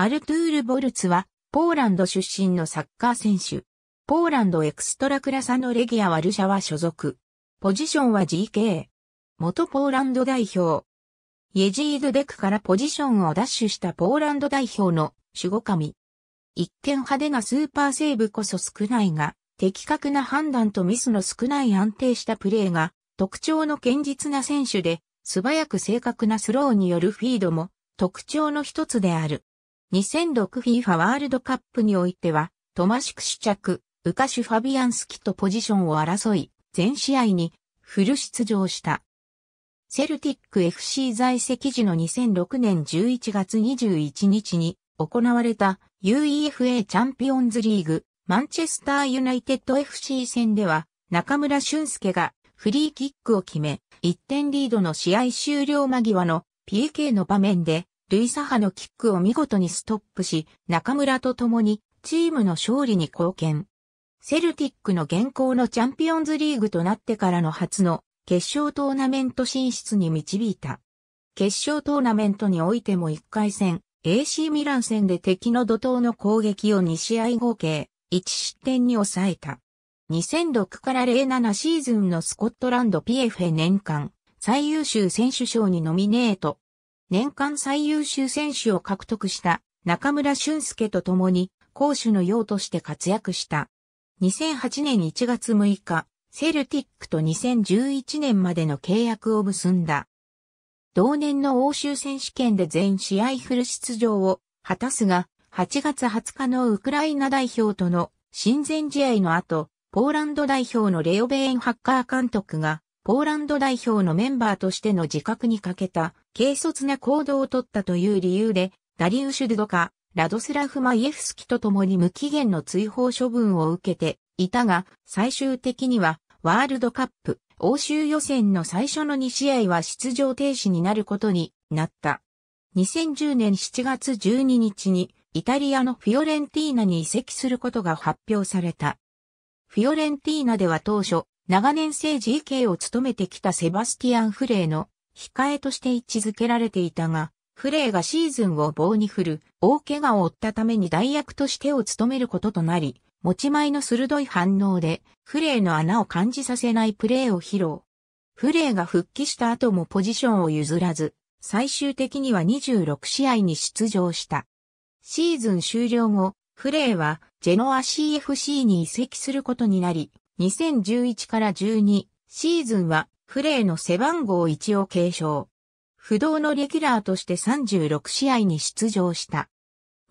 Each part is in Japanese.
アルトゥール・ボルツは、ポーランド出身のサッカー選手。ポーランドエクストラクラサのレギア・ワルシャワ所属。ポジションは GK。元ポーランド代表。イェジード・デクからポジションを奪取したポーランド代表の守護神。一見派手なスーパーセーブこそ少ないが、的確な判断とミスの少ない安定したプレーが特徴の堅実な選手で、素早く正確なスローによるフィードも特徴の一つである。2006FIFA ワールドカップにおいては、トマシク主着、ウカシュ・ファビアンスキとポジションを争い、全試合にフル出場した。セルティック FC 在籍時の2006年11月21日に行われた UEFA チャンピオンズリーグマンチェスターユナイテッド FC 戦では中村俊介がフリーキックを決め1点リードの試合終了間際の PK の場面でルイサハのキックを見事にストップし、中村と共にチームの勝利に貢献。セルティックの現行のチャンピオンズリーグとなってからの初の決勝トーナメント進出に導いた。決勝トーナメントにおいても1回戦、AC ミラン戦で敵の怒涛の攻撃を2試合合計、1失点に抑えた。2006から07シーズンのスコットランド PFA 年間最優秀選手賞にノミネート年間最優秀選手を獲得した中村俊介と共に攻守の用として活躍した。2008年1月6日、セルティックと2011年までの契約を結んだ。同年の欧州選手権で全試合フル出場を果たすが、8月20日のウクライナ代表との親善試合の後、ポーランド代表のレオベーン・ハッカー監督が、ポーランド代表のメンバーとしての自覚に欠けた軽率な行動をとったという理由で、ダリウシュ・ドドカ、ラドスラフ・マイエフスキと共に無期限の追放処分を受けていたが、最終的にはワールドカップ欧州予選の最初の2試合は出場停止になることになった。2010年7月12日にイタリアのフィオレンティーナに移籍することが発表された。フィオレンティーナでは当初、長年政治 EK を務めてきたセバスティアン・フレーの控えとして位置づけられていたが、フレーがシーズンを棒に振る、大怪我を負ったために代役としてを務めることとなり、持ち前の鋭い反応で、フレーの穴を感じさせないプレーを披露。フレーが復帰した後もポジションを譲らず、最終的には26試合に出場した。シーズン終了後、フレーはジェノア CFC に移籍することになり、2011から12シーズンはフレーの背番号1を継承。不動のレギュラーとして36試合に出場した。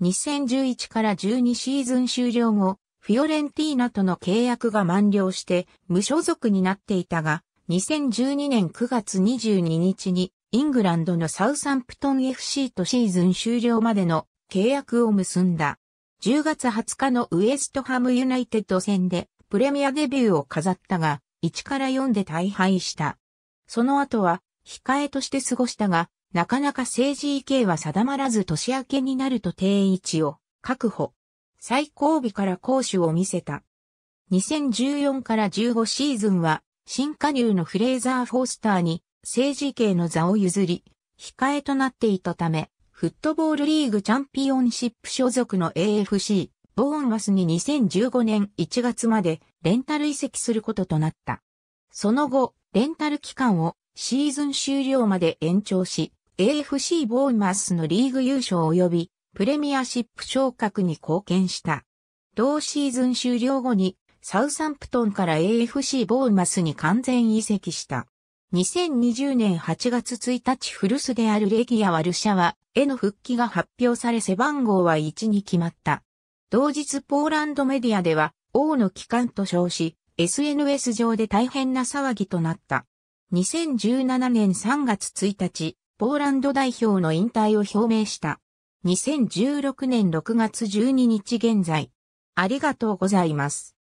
2011から12シーズン終了後、フィオレンティーナとの契約が満了して無所属になっていたが、2012年9月22日にイングランドのサウサンプトン FC とシーズン終了までの契約を結んだ。10月20日のウエストハムユナイテッド戦でプレミアデビューを飾ったが、1から4で大敗した。その後は、控えとして過ごしたが、なかなか政治意見は定まらず年明けになると定位置を確保。最後尾から攻守を見せた。2014から15シーズンは、新加入のフレーザー・フォースターに政治系の座を譲り、控えとなっていたため、フットボールリーグチャンピオンシップ所属の AFC、ボーンマスに2015年1月までレンタル移籍することとなった。その後、レンタル期間をシーズン終了まで延長し、AFC ボーンマスのリーグ優勝及びプレミアシップ昇格に貢献した。同シーズン終了後にサウサンプトンから AFC ボーンマスに完全移籍した。2020年8月1日古巣であるレギア・ワルシャワへの復帰が発表され背番号は1に決まった。同日ポーランドメディアでは王の帰還と称し、SNS 上で大変な騒ぎとなった。2017年3月1日、ポーランド代表の引退を表明した。2016年6月12日現在。ありがとうございます。